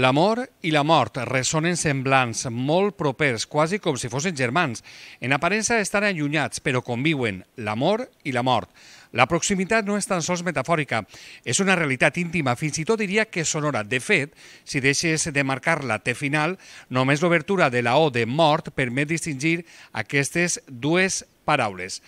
L'amor i la mort ressonen semblants, molt propers, quasi com si fossin germans. En aparença estan allunyats, però conviuen l'amor i la mort. La proximitat no és tan sols metafòrica, és una realitat íntima, fins i tot diria que sonora. De fet, si deixes de marcar la T final, només l'obertura de la O de mort permet distingir aquestes dues paraules.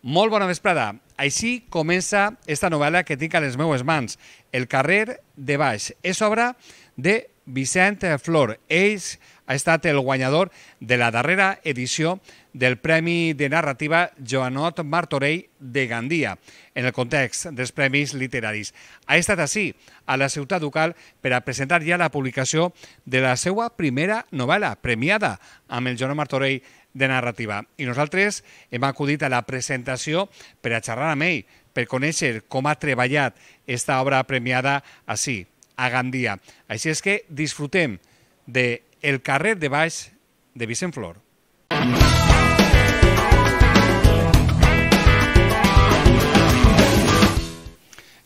Molt bona vesprada. Així comença esta novel·la que tinc a les meues mans, El carrer de baix. És obra de Vicent Flor. Ell ha estat el guanyador de la darrera edició del Premi de Narrativa Joanot Martorell de Gandia, en el context dels Premis Literaris. Ha estat així, a la ciutat ducal, per a presentar ja la publicació de la seva primera novel·la, premiada amb el Joanot Martorell de narrativa. I nosaltres hem acudit a la presentació per a xerrar amb ell, per conèixer com ha treballat esta obra premiada així, a Gandia. Així és que disfrutem de El carrer de baix de Vicent Flor. Mm -hmm.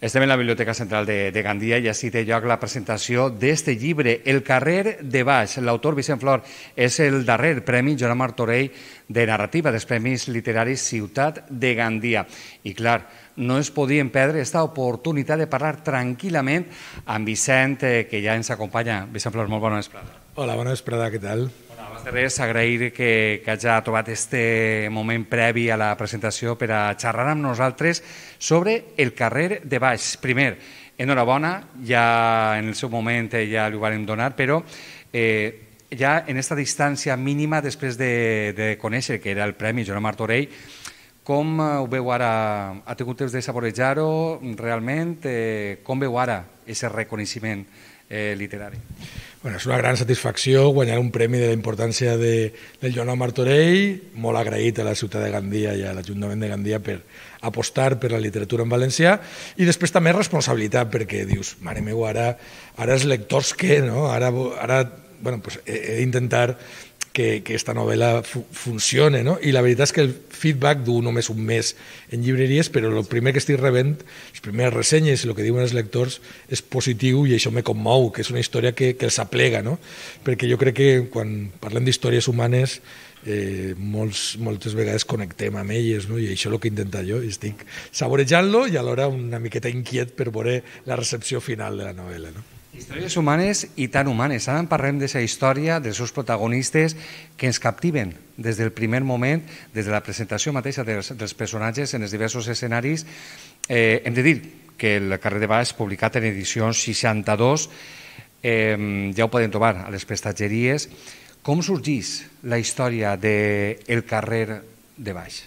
Estem en la Biblioteca Central de, de Gandia i així té lloc la presentació d'este llibre, El carrer de baix. L'autor Vicent Flor és el darrer Premi Joan Martorell de narrativa dels Premis Literaris Ciutat de Gandia. I clar, no es podien perdre aquesta oportunitat de parlar tranquil·lament amb Vicent, eh, que ja ens acompanya. Vicent Flor, molt bona vesprada. Hola, bona vesprada, què tal? abans de res, agrair que, que hagi trobat este moment previ a la presentació per a xerrar amb nosaltres sobre el carrer de Baix. Primer, enhorabona, ja en el seu moment eh, ja li ho vam donar, però eh, ja en aquesta distància mínima després de, de conèixer que era el Premi Joan Martorell, com eh, ho veu ara? Ha tingut temps de saborejar-ho realment? Eh, com veu ara aquest reconeixement eh, literari. Bueno, és una gran satisfacció guanyar un premi de la importància de, del Joan Martorell, molt agraït a la ciutat de Gandia i a l'Ajuntament de Gandia per apostar per la literatura en valencià i després també responsabilitat perquè dius, mare meu, ara, ara els lectors què, no? Ara, ara bueno, pues he, he d'intentar que, que esta novel·la fu funcione, no? I la veritat és que el feedback du només un mes en llibreries, però el primer que estic rebent, les primeres ressenyes, el que diuen els lectors, és positiu i això me commou, que és una història que, que els aplega, no? Perquè jo crec que quan parlem d'històries humanes eh, molts, moltes vegades connectem amb elles, no? i això és el que he intentat jo, i estic saborejant-lo i alhora una miqueta inquiet per veure la recepció final de la novel·la. No? Històries humanes i tan humanes. Ara en parlem de història, dels seus protagonistes, que ens captiven des del primer moment, des de la presentació mateixa dels, dels personatges en els diversos escenaris. Eh, hem de dir que el carrer de Baix és publicat en edició 62, eh, ja ho podem trobar a les prestatgeries. Com sorgís la història de El carrer de Baix?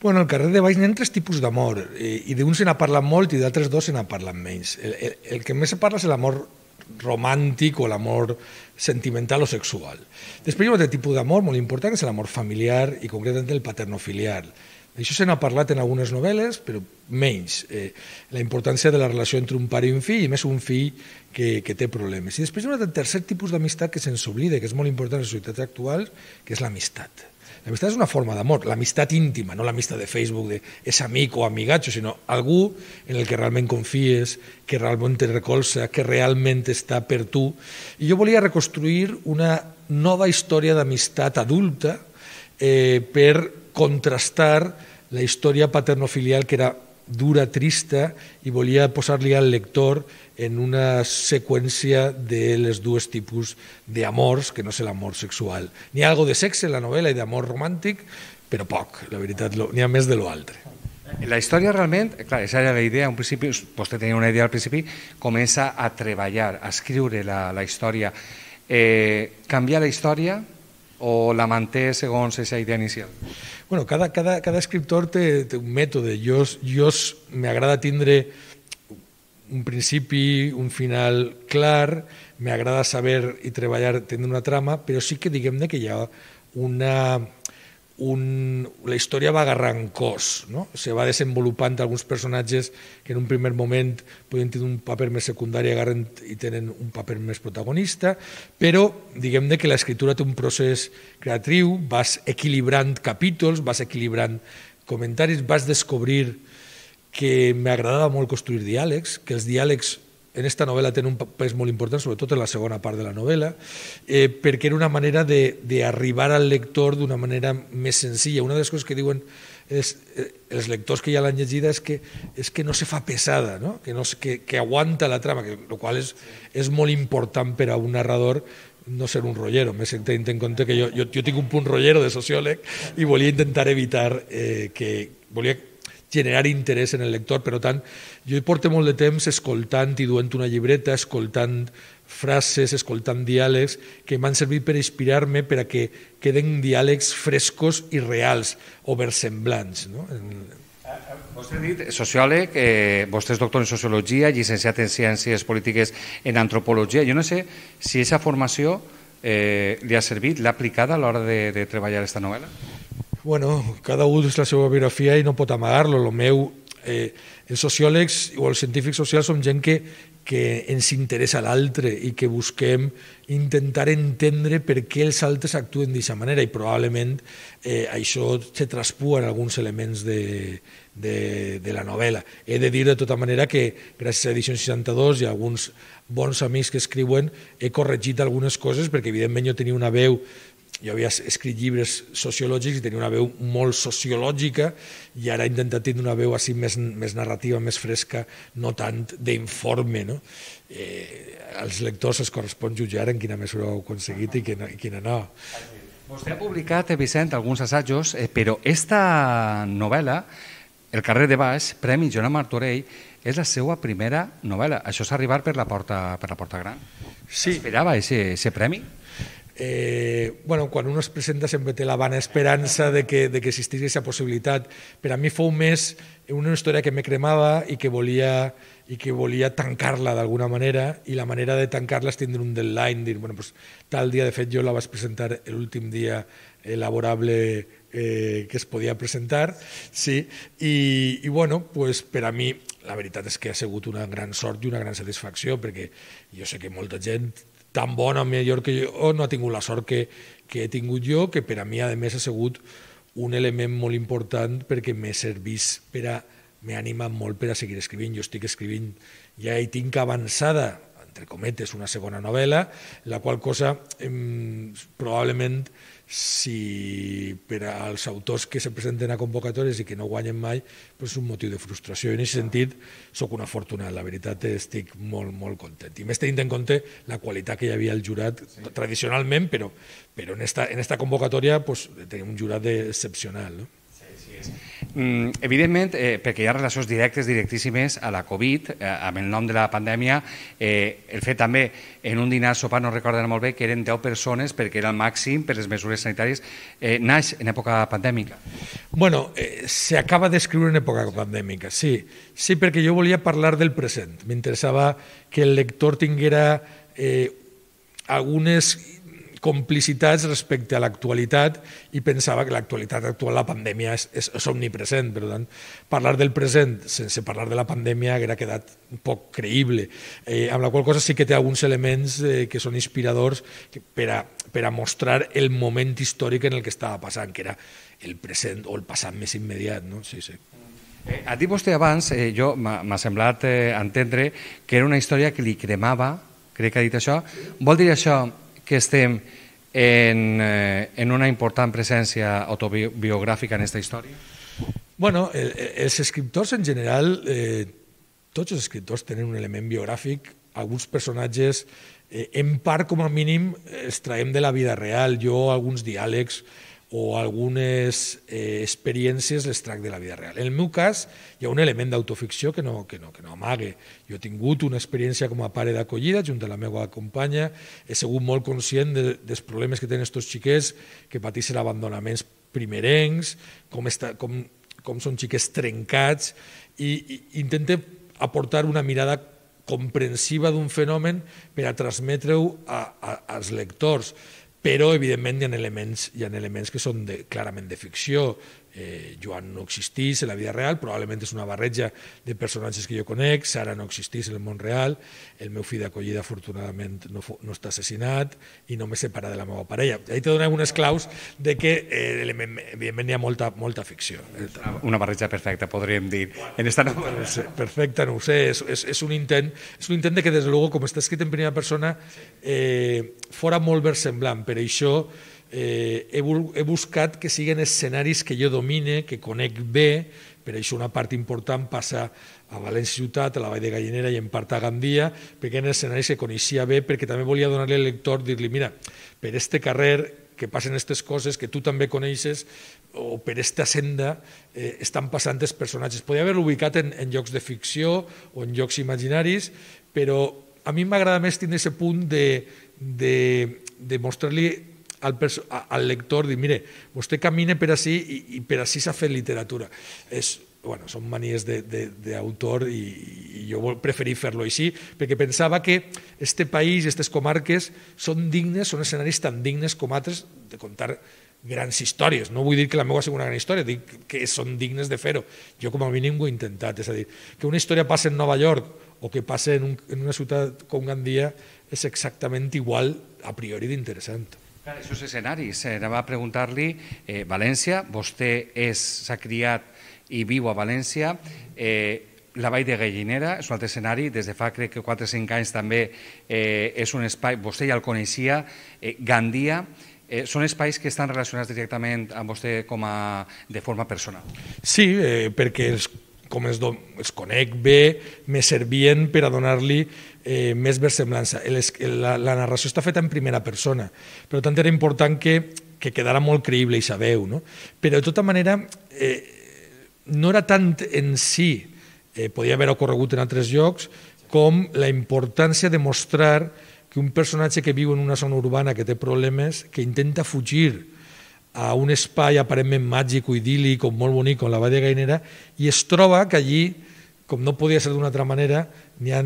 Bueno, el carrer de Baix n'hi ha tres tipus d'amor, i, eh, i d'un se n'ha parlat molt i d'altres dos se n'ha parlat menys. El, el, el que més se parla és l'amor romàntic o l'amor sentimental o sexual. Després hi ha un altre tipus d'amor molt important, és l'amor familiar i concretament el paternofiliar. Això se n'ha parlat en algunes novel·les, però menys. Eh, la importància de la relació entre un pare i un fill, i més un fill que, que té problemes. I després hi ha un tercer tipus d'amistat que se'ns oblida, que és molt important en les societats actuals, que és l'amistat. L'amistat és una forma d'amor, l'amistat íntima, no l'amistat de Facebook, de és amic o amigatxo, sinó algú en el que realment confies, que realment te recolza, que realment està per tu. I jo volia reconstruir una nova història d'amistat adulta eh, per contrastar la història paternofilial que era dura, trista, i volia posar-li al lector en una seqüència de les dues tipus d'amors, que no és l'amor sexual. N'hi ha algo de sexe en la novel·la i d'amor romàntic, però poc, la veritat, n'hi ha més de l'altre. altre. La història realment, clar, esa era la idea, un principi, vostè tenia una idea al principi, comença a treballar, a escriure la, la història, eh, canviar la història, o la manté segons aquesta idea inicial? Bueno, cada, cada, cada escriptor té, té un mètode. Jo, jo m'agrada tindre un principi, un final clar, m'agrada saber i treballar, tenint una trama, però sí que diguem-ne que hi ha una, un, la història va agarrant cos, no? se va desenvolupant alguns personatges que en un primer moment poden tenir un paper més secundari i tenen un paper més protagonista, però diguem de que l'escriptura té un procés creatiu, vas equilibrant capítols, vas equilibrant comentaris, vas descobrir que m'agradava molt construir diàlegs, que els diàlegs en esta novela tiene un muy importante, sobre todo en la segunda parte de la novela, eh, porque era una manera de arribar al lector de una manera más sencilla. Una de las cosas que digo en los eh, lectores lectors que ya la llegida es que, es que no se fa pesada, no? Que, no, que, aguanta la trama, que, lo cual es muy muy para para un narrador no ser un rollero, me senté en compte que yo yo un rollero de y volví a intentar evitar eh, que, generar interès en el lector. Per tant, jo porto molt de temps escoltant i duent una llibreta, escoltant frases, escoltant diàlegs que m'han servit per inspirar-me per a que queden diàlegs frescos i reals o versemblants. No? Vostè ha dit sociòleg, eh, vostè és doctor en sociologia, llicenciat en ciències polítiques en antropologia. Jo no sé si aquesta formació eh, li ha servit, l'ha aplicada a l'hora de, de treballar aquesta novel·la? Bueno, cada un és la seva biografia i no pot amagar-lo. El meu, eh, els sociòlegs o els científics socials són gent que, que ens interessa l'altre i que busquem intentar entendre per què els altres actuen d'aquesta manera i probablement eh, això se traspua en alguns elements de, de, de la novel·la. He de dir de tota manera que gràcies a Edició 62 i alguns bons amics que escriuen he corregit algunes coses perquè evidentment jo tenia una veu jo havia escrit llibres sociològics i tenia una veu molt sociològica i ara he intentat tenir una veu així més, més narrativa, més fresca, no tant d'informe. No? Eh, als lectors es correspon jutjar en quina mesura ho heu aconseguit i quina, i quina no. Vostè ha publicat, eh, Vicent, alguns assajos, eh, però esta novel·la, El carrer de baix, Premi Joan Martorell, és la seva primera novel·la. Això és arribar per la porta, per la porta gran. Sí. Esperava ese, ese premi? eh, bueno, quan un es presenta sempre té la vana esperança de que, de que existís aquesta possibilitat. Per a mi fou més una història que me cremava i que volia, i que volia tancar-la d'alguna manera i la manera de tancar-la és tindre un deadline, dir, bueno, pues, tal dia, de fet jo la vaig presentar l'últim dia elaborable eh, que es podia presentar, sí, i, i bueno, pues, per a mi la veritat és que ha sigut una gran sort i una gran satisfacció perquè jo sé que molta gent tan bona, millor que jo, no ha tingut la sort que, que he tingut jo, que per a mi, a més, ha sigut un element molt important perquè m'he servit per a m'he animat molt per a seguir escrivint. Jo estic escrivint, ja hi tinc avançada entre cometes, una segona novel·la, la qual cosa eh, probablement si per als autors que se presenten a convocatòries i que no guanyen mai, pues és un motiu de frustració. I en aquest sentit, sóc una fortuna. la veritat estic molt, molt content. I més tenint en compte la qualitat que hi havia al jurat sí. tradicionalment, però, però en, esta, en esta convocatòria pues, tenim un jurat excepcional. No? Sí, sí, és. Mm, evidentment, eh, perquè hi ha relacions directes, directíssimes, a la Covid, eh, amb el nom de la pandèmia, eh, el fet també en un dinar sopar, no recorden molt bé, que eren 10 persones perquè era el màxim per les mesures sanitàries, eh, naix en època pandèmica. Bueno, eh, se acaba d'escriure en època pandèmica, sí. Sí, perquè jo volia parlar del present. M'interessava que el lector tinguera eh, algunes complicitats respecte a l'actualitat i pensava que l'actualitat actual, la pandèmia, és, és, és omnipresent. Per tant, parlar del present sense parlar de la pandèmia hauria quedat poc creïble. Eh, amb la qual cosa sí que té alguns elements eh, que són inspiradors per a, per a mostrar el moment històric en el que estava passant, que era el present o el passat més immediat. No? Sí, sí. Eh, a dir vostè abans, eh, jo m'ha semblat eh, entendre que era una història que li cremava, crec que ha dit això. Vol dir això que estem en, eh, en una important presència autobiogràfica en aquesta història? Bueno, els escriptors en general, eh, tots els escriptors tenen un element biogràfic, alguns personatges eh, en part com a mínim eh, traiem de la vida real. Jo alguns diàlegs o algunes eh, experiències les trac de la vida real. En el meu cas hi ha un element d'autoficció que, no, que, no, que no amague. Jo he tingut una experiència com a pare d'acollida, junt amb la meva companya, he sigut molt conscient de, dels problemes que tenen aquests xiquets que patixen abandonaments primerencs, com, està, com, com són xiquets trencats, i, i intente aportar una mirada comprensiva d'un fenomen per a transmetre-ho als lectors però evidentment hi ha elements, hi ha elements que són de, clarament de ficció eh, Joan no existís en la vida real, probablement és una barreja de personatges que jo conec, Sara no existís en el món real, el meu fill d'acollida afortunadament no, no està assassinat i no m'he separat de la meva parella. ahí te donen unes claus de que eh, evidentment hi ha molta, molta ficció. Una barreja perfecta, podríem dir. En esta no... Perfecta, no ho sé, és, és, és, un intent, és un intent de que, des de com està escrit en primera persona, eh, fora molt versemblant. Per això, eh, he, he buscat que siguin escenaris que jo domine, que conec bé, per això una part important passa a València Ciutat, a la Vall de Gallinera i en part a Gandia, perquè eren escenaris que coneixia bé, perquè també volia donar-li al lector, dir-li, mira, per este carrer que passen aquestes coses que tu també coneixes o per esta senda eh, estan passant els personatges. Podria haver-lo ubicat en, en llocs de ficció o en llocs imaginaris, però a mi m'agrada més tindre aquest punt de, de, de mostrar-li al, al lector dir, mire, vostè camina per així i, i per així s'ha fet literatura. És, bueno, són manies d'autor i, i jo preferir fer-lo així perquè pensava que este país, aquestes comarques, són dignes, són escenaris tan dignes com altres de contar grans històries. No vull dir que la meva sigui una gran història, dic que són dignes de fer-ho. Jo com a mínim ho he intentat. És a dir, que una història passe en Nova York o que passe en, un, en una ciutat com Gandia és exactament igual a priori d'interessant. Clar, això és escenaris. Eh, anava a preguntar-li, eh, València, vostè s'ha criat i viu a València, eh, la Vall de Gallinera és un altre escenari, des de fa crec que 4 o 5 anys també eh, és un espai, vostè ja el coneixia, eh, Gandia, eh, són espais que estan relacionats directament amb vostè com a, de forma personal? Sí, eh, perquè els com els, do, els conec bé, me servien per a donar-li eh, més versemblança. El, la, la narració està feta en primera persona, per tant era important que, que quedara molt creïble i sabeu. No? Però de tota manera eh, no era tant en si, eh, podia haver ocorregut en altres llocs, com la importància de mostrar que un personatge que viu en una zona urbana que té problemes, que intenta fugir a un espai aparentment màgic, idíl·lic, o molt bonic, com la Vall de Gainera, i es troba que allí, com no podia ser d'una altra manera, n'hi ha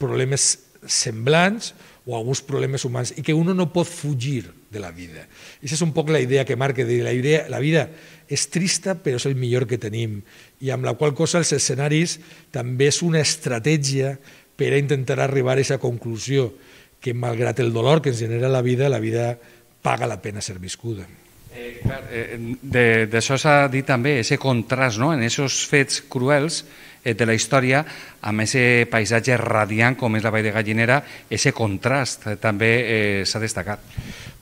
problemes semblants o alguns problemes humans i que uno no pot fugir de la vida. Aquesta és un poc la idea que marca, de la, idea, la vida és trista però és el millor que tenim i amb la qual cosa els escenaris també és una estratègia per a intentar arribar a aquesta conclusió que malgrat el dolor que ens genera la vida, la vida paga la pena ser viscuda. Eh, clar, eh, d'això s'ha dit també, ese contrast no? en aquests fets cruels eh, de la història amb aquest paisatge radiant com és la Vall de Gallinera, ese contrast eh, també eh, s'ha destacat.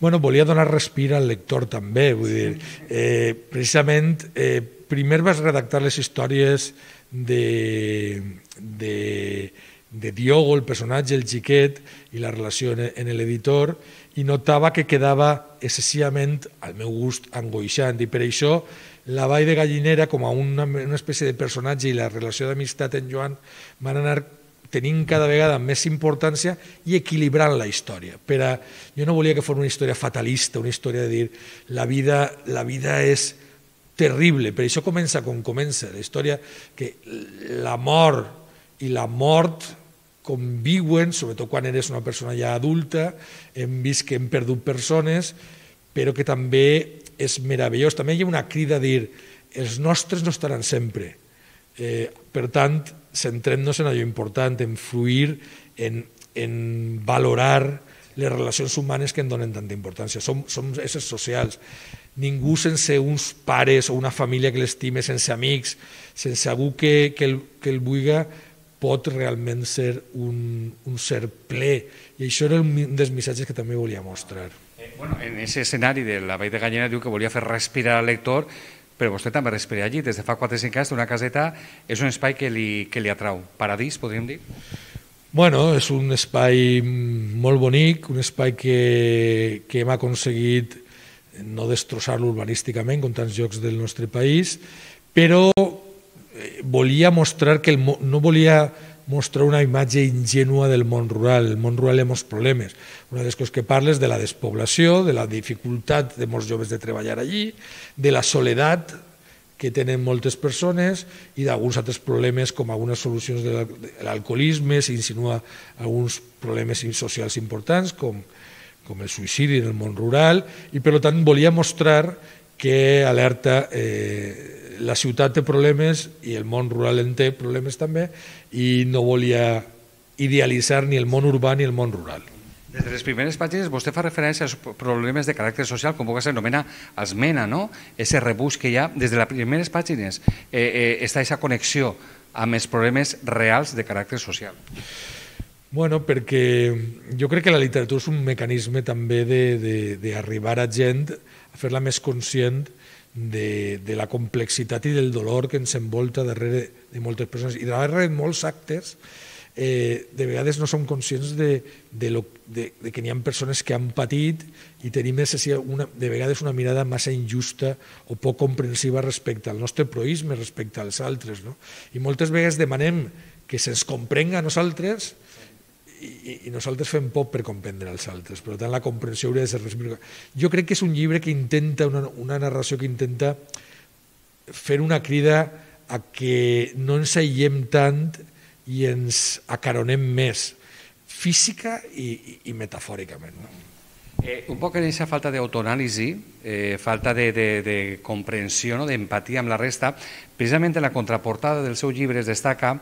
Bueno, volia donar respir al lector també, vull dir, eh, precisament eh, primer vas redactar les històries de, de de Diogo, el personatge, el xiquet, i la relació en l'editor, i notava que quedava excessivament, al meu gust, angoixant, i per això la Vall de Gallinera, com a una, una espècie de personatge i la relació d'amistat en Joan, van anar tenint cada vegada més importància i equilibrant la història. Però jo no volia que fos una història fatalista, una història de dir la vida, la vida és terrible, per això comença com comença, la història que la mort i la mort conviuen, sobretot quan eres una persona ja adulta, hem vist que hem perdut persones, però que també és meravellós. També hi ha una crida a dir els nostres no estaran sempre. Eh, per tant, centrem-nos en allò important, en fluir, en, en valorar les relacions humanes que en donen tanta importància. Som, som éssers socials. Ningú sense uns pares o una família que l'estime, sense amics, sense algú que, que, el, que el vulgui pot realment ser un, un ser ple. I això era un dels missatges que també volia mostrar. Eh, bueno, en aquest escenari de la Vall de Gallina diu que volia fer respirar al lector, però vostè també respira allí. Des de fa 4-5 anys, una caseta és un espai que li, que li atrau. Paradís, podríem dir? Bueno, és un espai molt bonic, un espai que, que hem aconseguit no destrossar-lo urbanísticament, com tants llocs del nostre país, però volia mostrar que el, no volia mostrar una imatge ingenua del món rural. El món rural hi ha molts problemes. Una de les coses que parles de la despoblació, de la dificultat de molts joves de treballar allí, de la soledat que tenen moltes persones i d'alguns altres problemes com algunes solucions de l'alcoholisme, s'insinua alguns problemes socials importants com, com el suïcidi en el món rural i per tant volia mostrar que Alerta eh, la ciutat té problemes i el món rural en té problemes també i no volia idealitzar ni el món urbà ni el món rural. Des de les primeres pàgines vostè fa referència als problemes de caràcter social, com que s'anomena els MENA, no? Ese rebús que hi ha des de les primeres pàgines. Eh, eh, està aquesta connexió amb els problemes reals de caràcter social. Bueno, perquè jo crec que la literatura és un mecanisme també d'arribar a gent, a fer-la més conscient de, de la complexitat i del dolor que ens envolta darrere de moltes persones i darrere de molts actes eh, de vegades no som conscients de, de, lo, de, de que n'hi ha persones que han patit i tenim una, de vegades una mirada massa injusta o poc comprensiva respecte al nostre proisme, respecte als altres. No? I moltes vegades demanem que se'ns comprenga a nosaltres, i, i nosaltres fem poc per comprendre els altres, per tant la comprensió hauria de ser recíproca. Jo crec que és un llibre que intenta, una, una narració que intenta fer una crida a que no ens aïllem tant i ens acaronem més, física i, i, i metafòricament. No? Eh, un poc en aquesta falta d'autoanàlisi, eh, falta de, de, de comprensió, no? d'empatia amb la resta, precisament en la contraportada del seu llibre es destaca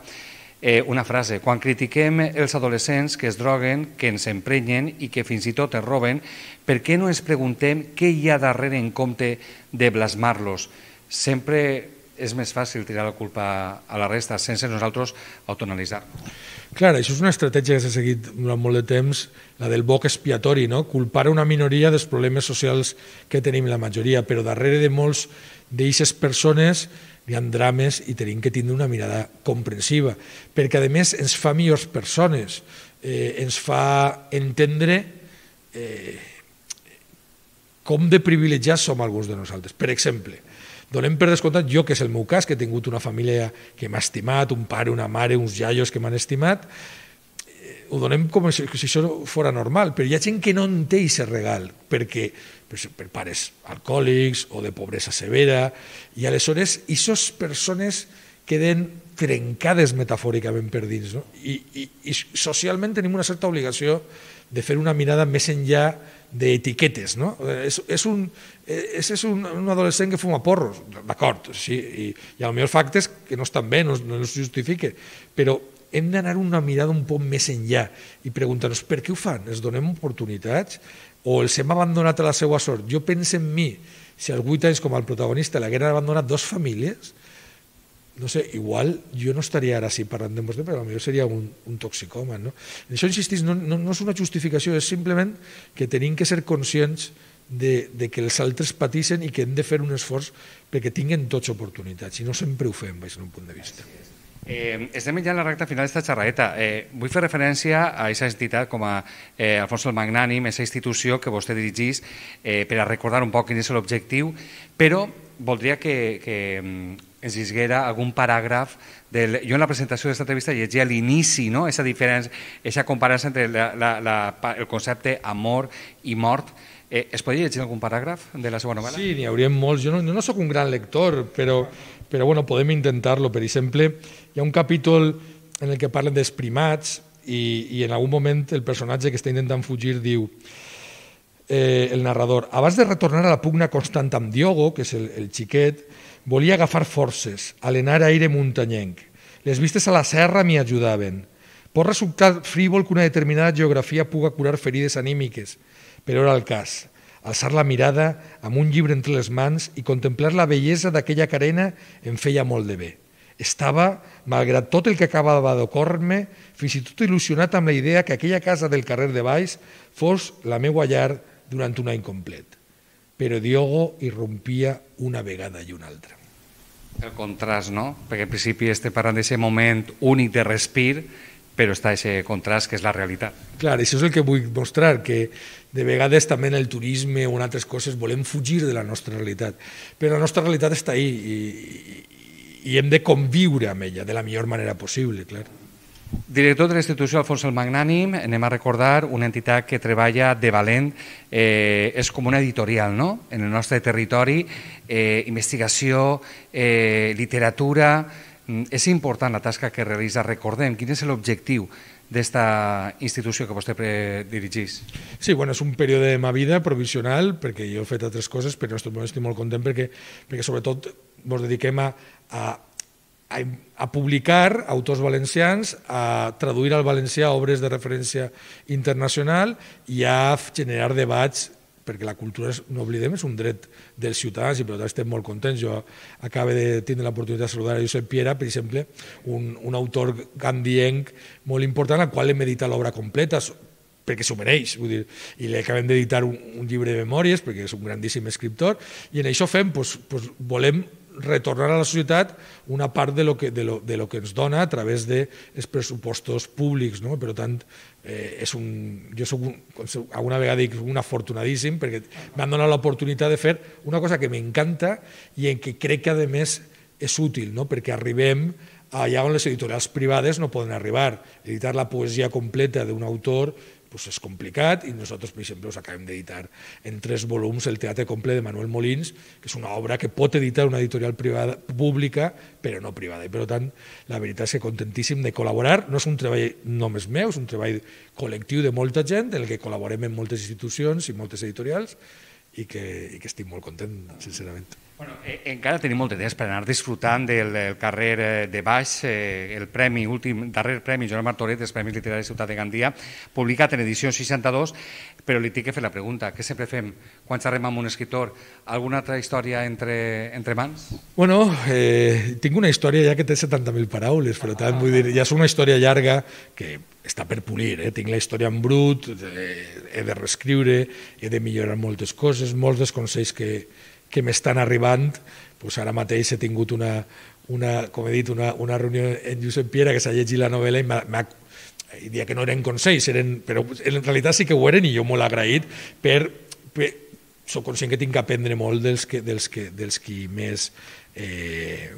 Eh, una frase, quan critiquem els adolescents que es droguen, que ens emprenyen i que fins i tot es roben, per què no ens preguntem què hi ha darrere en compte de blasmar-los? Sempre és més fàcil tirar la culpa a la resta sense nosaltres autonalitzar. Clar, això és una estratègia que s'ha seguit durant molt de temps, la del boc expiatori, no? culpar una minoria dels problemes socials que tenim la majoria, però darrere de molts d'aquestes persones hi ha drames i tenim que tindre una mirada comprensiva, perquè a més ens fa millors persones, eh, ens fa entendre eh, com de privilegiats som alguns de nosaltres. Per exemple, donem per descomptat, jo que és el meu cas, que he tingut una família que m'ha estimat, un pare, una mare, uns iaios que m'han estimat, Eh, ho donem com si, si això fora normal, però hi ha gent que no en té aquest regal, perquè per pares alcohòlics o de pobresa severa, i aleshores aquestes persones queden trencades metafòricament per dins. No? I, i, I socialment tenim una certa obligació de fer una mirada més enllà d'etiquetes. No? És, és, un, eh, és, és un, un adolescent que fuma porros, d'acord, sí, i, i potser fa actes que no estan bé, no, no es justifique, però hem d'anar una mirada un poc més enllà i preguntar-nos per què ho fan, els donem oportunitats o els hem abandonat a la seva sort. Jo penso en mi, si als vuit anys com el protagonista l'hagueren abandonat dos famílies, no sé, igual jo no estaria ara així parlant de vostè, però potser seria un, un toxicòman. No? En això insistís, no, no, no és una justificació, és simplement que tenim que ser conscients de, de que els altres patixen i que hem de fer un esforç perquè tinguen tots oportunitats i no sempre ho fem des d'un punt de vista. Gràcies. Eh, estem ja en la recta final d'aquesta xerraeta. Eh, vull fer referència a aquesta entitat com a eh, Alfonso el Magnànim, aquesta institució que vostè dirigís, eh, per a recordar un poc quin és l'objectiu, però voldria que, que mm, ens llegués algun paràgraf del... Jo en la presentació d'aquesta entrevista llegia l'inici, no? Esa diferència, aquesta comparança entre la, la, la, el concepte amor i mort, Eh, es podria llegir algun paràgraf de la seva novel·la? Sí, n'hi hauria molts. Jo no, no sóc un gran lector, però, però bueno, podem intentar-lo. Per exemple, hi ha un capítol en el que parlen dels primats i, i en algun moment el personatge que està intentant fugir diu eh, el narrador, abans de retornar a la pugna constant amb Diogo, que és el, el xiquet, volia agafar forces, alenar aire muntanyenc. Les vistes a la serra m'hi ajudaven. Pot resultar frívol que una determinada geografia puga curar ferides anímiques, però era el cas. Alçar la mirada amb un llibre entre les mans i contemplar la bellesa d'aquella carena em feia molt de bé. Estava, malgrat tot el que acabava d'ocórrer-me, fins i tot il·lusionat amb la idea que aquella casa del carrer de Baix fos la meua llar durant un any complet. Però Diogo irrompia una vegada i una altra. El contrast, no? Perquè al principi estem parlant d'aquest moment únic de respir, però està aquest contrast que és la realitat. Clar, això és el que vull mostrar, que de vegades també en el turisme o en altres coses volem fugir de la nostra realitat, però la nostra realitat està ahí i, i hem de conviure amb ella de la millor manera possible, clar. Director de l'institució Alfons el Magnànim, anem a recordar una entitat que treballa de valent, eh, és com una editorial, no?, en el nostre territori, eh, investigació, eh, literatura... Mm, és important la tasca que realitza. Recordem, quin és l'objectiu d'esta institució que vostè dirigís? Sí, bueno, és un període de ma vida provisional, perquè jo he fet altres coses, però en aquest moment estic molt content perquè, perquè sobretot ens dediquem a, a, a, a publicar autors valencians, a traduir al valencià obres de referència internacional i a generar debats perquè la cultura, és, no oblidem, és un dret dels ciutadans i per tant estem molt contents. Jo acabo de tindre l'oportunitat de saludar a Josep Piera, per exemple, un, un autor gandienc molt important al qual he meditat l'obra completa, perquè s'ho mereix, vull dir, i li acabem d'editar un, un llibre de memòries, perquè és un grandíssim escriptor, i en això fem, doncs, doncs volem retornar a la societat una part de lo que, de lo, de lo que ens dona a través de els pressupostos públics. No? Per tant, eh, és un, jo soc un, alguna vegada dic un afortunadíssim perquè m'han donat l'oportunitat de fer una cosa que m'encanta i en què crec que, a més, és útil, no? perquè arribem allà on les editorials privades no poden arribar. Editar la poesia completa d'un autor pues és complicat i nosaltres, per exemple, us acabem d'editar en tres volums el Teatre Comple de Manuel Molins, que és una obra que pot editar una editorial privada, pública, però no privada. I, per tant, la veritat és que contentíssim de col·laborar. No és un treball només meu, és un treball col·lectiu de molta gent, en el que col·laborem en moltes institucions i moltes editorials, i que, i que estic molt content, sincerament. Bueno, eh, encara tenim molt de temps per anar disfrutant del, del carrer eh, de Baix, eh, el premi últim, darrer premi Joan Martoret dels Premis Literaris de Ciutat de Gandia, publicat en edició 62, però li tinc que fer la pregunta, què sempre fem quan xerrem amb un escriptor? Alguna altra història entre, entre mans? Bueno, eh, tinc una història ja que té 70.000 paraules, per tant, ah, vull dir, ja és una història llarga que està per pulir, eh? tinc la història en brut, eh, he de reescriure, he de millorar moltes coses, molts dels consells que, que m'estan arribant. Pues ara mateix he tingut una, una, com he dit, una, una reunió en Josep Piera que s'ha llegit la novel·la i m'ha i dia que no eren consells, eren, però en realitat sí que ho eren i jo molt agraït per, per soc conscient que tinc que aprendre molt dels que, dels que, dels qui més eh,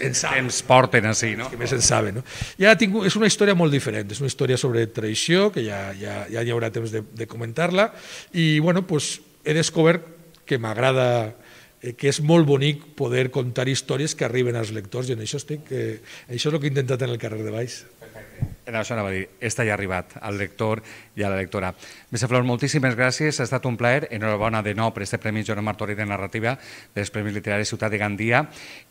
en saben. ens porten així, no? Els que més en saben, no? Ja tinc, és una història molt diferent, és una història sobre traïció, que ja, ja, ja hi haurà temps de, de comentar-la, i bueno, pues, he descobert que m'agrada Eh, que és molt bonic poder contar històries que arriben als lectors i en això estic, eh, això és el que he intentat en el carrer de Baix. Perfecte. Això anava a dir, està ja arribat al lector i a la lectora. Mesa Flor, moltíssimes gràcies, ha estat un plaer. Enhorabona de nou per aquest Premi Joan Martori de Narrativa dels Premis Literaris Ciutat de Gandia.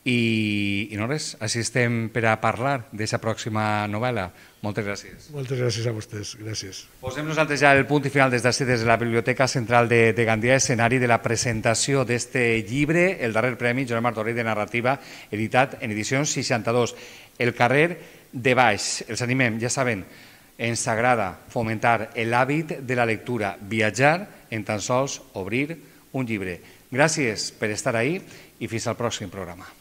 I, i no res, així estem per a parlar d'aquesta pròxima novel·la. Moltes gràcies. Moltes gràcies a vostès, gràcies. Posem nosaltres ja el punt i final des d'ací, des de la Biblioteca Central de, de Gandia, escenari de la presentació d'este llibre, el darrer Premi Joan Martori de Narrativa, editat en edicions 62. El carrer de baix. Els animem, ja saben, ens agrada fomentar l'hàbit de la lectura, viatjar en tan sols obrir un llibre. Gràcies per estar ahí i fins al pròxim programa.